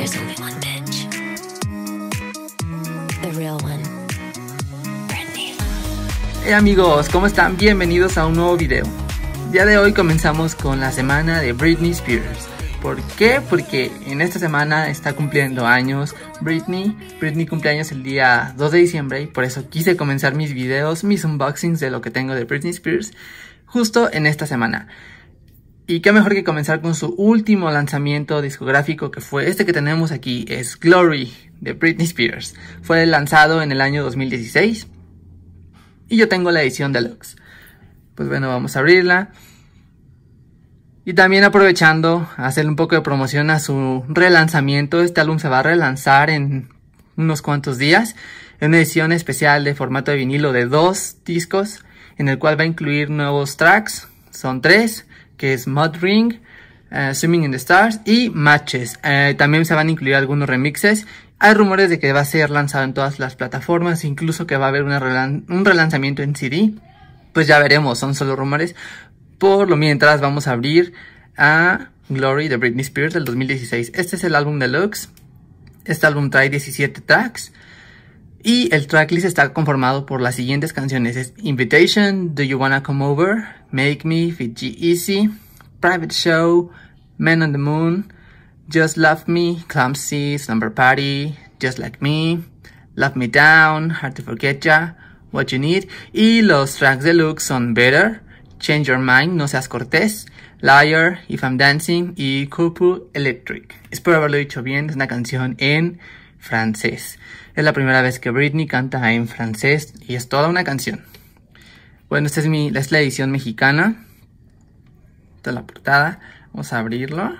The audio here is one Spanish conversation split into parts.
There's only one The real one. Hey amigos, ¿cómo están? Bienvenidos a un nuevo video. ya de hoy comenzamos con la semana de Britney Spears. ¿Por qué? Porque en esta semana está cumpliendo años Britney. Britney cumple años el día 2 de diciembre y por eso quise comenzar mis videos, mis unboxings de lo que tengo de Britney Spears justo en esta semana. Y qué mejor que comenzar con su último lanzamiento discográfico que fue este que tenemos aquí, es Glory de Britney Spears. Fue lanzado en el año 2016 y yo tengo la edición deluxe. Pues bueno, vamos a abrirla. Y también aprovechando, hacer un poco de promoción a su relanzamiento. Este álbum se va a relanzar en unos cuantos días. En una edición especial de formato de vinilo de dos discos, en el cual va a incluir nuevos tracks. Son tres que es Mud Ring, eh, Swimming in the Stars y Matches. Eh, también se van a incluir algunos remixes. Hay rumores de que va a ser lanzado en todas las plataformas, incluso que va a haber un relanzamiento en CD. Pues ya veremos, son solo rumores. Por lo mientras vamos a abrir a Glory de Britney Spears del 2016. Este es el álbum deluxe. Este álbum trae 17 tracks. Y el tracklist está conformado por las siguientes canciones. Invitation, Do You Wanna Come Over, Make Me, Fiji Easy, Private Show, Men on the Moon, Just Love Me, Clumsy, Slumber Party, Just Like Me, Love Me Down, Hard to Forget Ya, What You Need. Y los tracks de deluxe son Better, Change Your Mind, No Seas Cortés, Liar, If I'm Dancing y Kupu Electric. Espero haberlo dicho bien, es una canción en francés. Es la primera vez que Britney canta en francés y es toda una canción. Bueno, esta es, la edición mexicana. Esta es la portada. Vamos a abrirlo.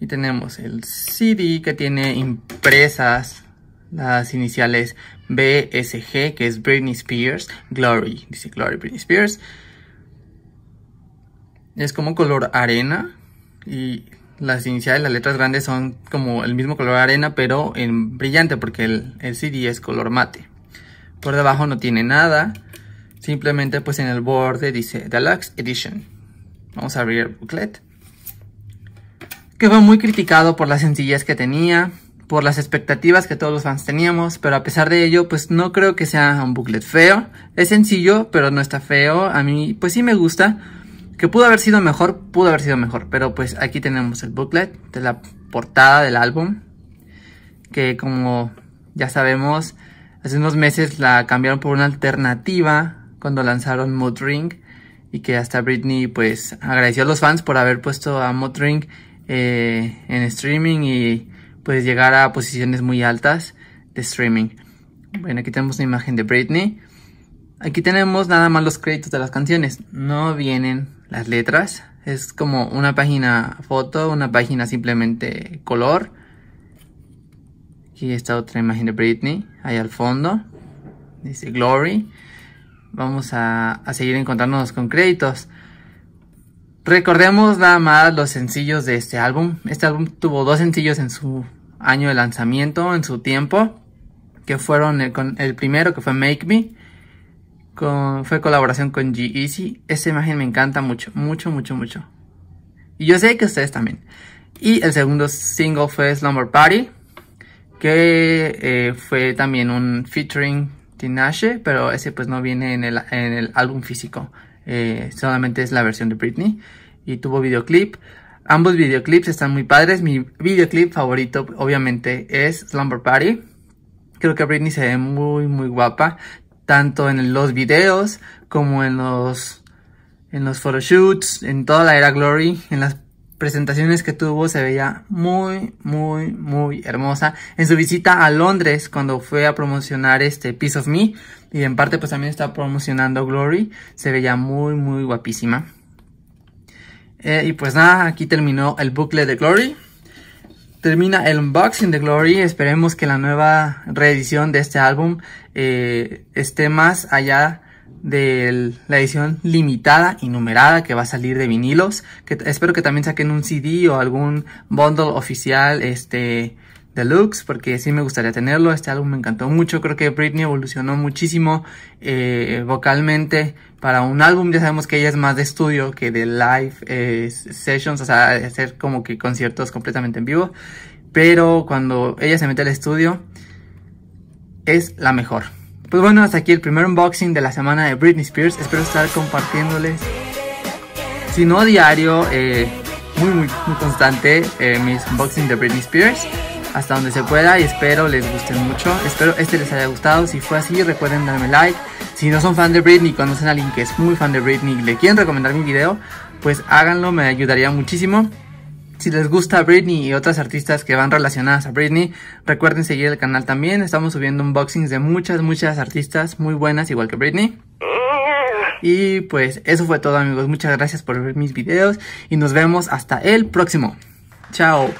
Y tenemos el CD que tiene impresas las iniciales BSG, que es Britney Spears, Glory, dice Glory Britney Spears. Es como color arena y las iniciales, las letras grandes son como el mismo color arena, pero en brillante, porque el, el CD es color mate. Por debajo no tiene nada, simplemente pues en el borde dice Deluxe Edition. Vamos a abrir el booklet. Que fue muy criticado por la sencillez que tenía, por las expectativas que todos los fans teníamos, pero a pesar de ello, pues no creo que sea un booklet feo. Es sencillo, pero no está feo. A mí, pues sí me gusta. Que pudo haber sido mejor, pudo haber sido mejor. Pero pues aquí tenemos el booklet de la portada del álbum. Que como ya sabemos, hace unos meses la cambiaron por una alternativa cuando lanzaron Mood Ring. Y que hasta Britney pues agradeció a los fans por haber puesto a Mood Ring eh, en streaming y pues llegar a posiciones muy altas de streaming. Bueno, aquí tenemos una imagen de Britney. Aquí tenemos nada más los créditos de las canciones. No vienen las letras. Es como una página foto, una página simplemente color. Aquí está otra imagen de Britney, ahí al fondo. Dice Glory. Vamos a, seguir encontrándonos con créditos. Recordemos nada más los sencillos de este álbum. Este álbum tuvo dos sencillos en su año de lanzamiento, en su tiempo, que fueron el primero que fue Make Me fue colaboración con G-Easy. Esa imagen me encanta mucho, mucho, mucho, mucho. Y yo sé que ustedes también. Y el segundo single fue Slumber Party, que eh, fue también un featuring Tinashe, pero ese pues no viene en el, álbum físico. Eh, solamente es la versión de Britney. Y tuvo videoclip. Ambos videoclips están muy padres. Mi videoclip favorito obviamente es Slumber Party. Creo que Britney se ve muy muy guapa tanto en los videos como en los en los photoshoots, en toda la era Glory, en las presentaciones que tuvo se veía muy muy muy hermosa en su visita a Londres cuando fue a promocionar este Piece of Me y en parte pues también está promocionando Glory, se veía muy muy guapísima. Eh, y pues nada, aquí terminó el bucle de Glory termina el unboxing de Glory. Esperemos que la nueva reedición de este álbum eh, esté más allá de la edición limitada y numerada que va a salir de vinilos. espero que también saquen un CD o algún bundle oficial este Deluxe porque sí me gustaría tenerlo. Este álbum me encantó mucho. Creo que Britney evolucionó muchísimo eh, vocalmente para un álbum. Ya sabemos que ella es más de estudio que de live eh, sessions, o sea, hacer como que conciertos completamente en vivo. Pero cuando ella se mete al estudio, es la mejor. Pues bueno, hasta aquí el primer unboxing de la semana de Britney Spears. Espero estar compartiéndoles, si no diario, eh, muy, muy, muy constante, eh, mis unboxings de Britney Spears hasta donde se pueda y espero les guste mucho. Espero este les haya gustado. Si fue así, recuerden darme like. Si no son fan de Britney, conocen a alguien que es muy fan de Britney y le quieren recomendar mi video, pues háganlo, me ayudaría muchísimo. Si les gusta Britney y otras artistas que van relacionadas a Britney, recuerden seguir el canal también. Estamos subiendo unboxings de muchas, muchas artistas muy buenas, igual que Britney. Y pues eso fue todo amigos, muchas gracias por ver mis videos y nos vemos hasta el próximo. Chao.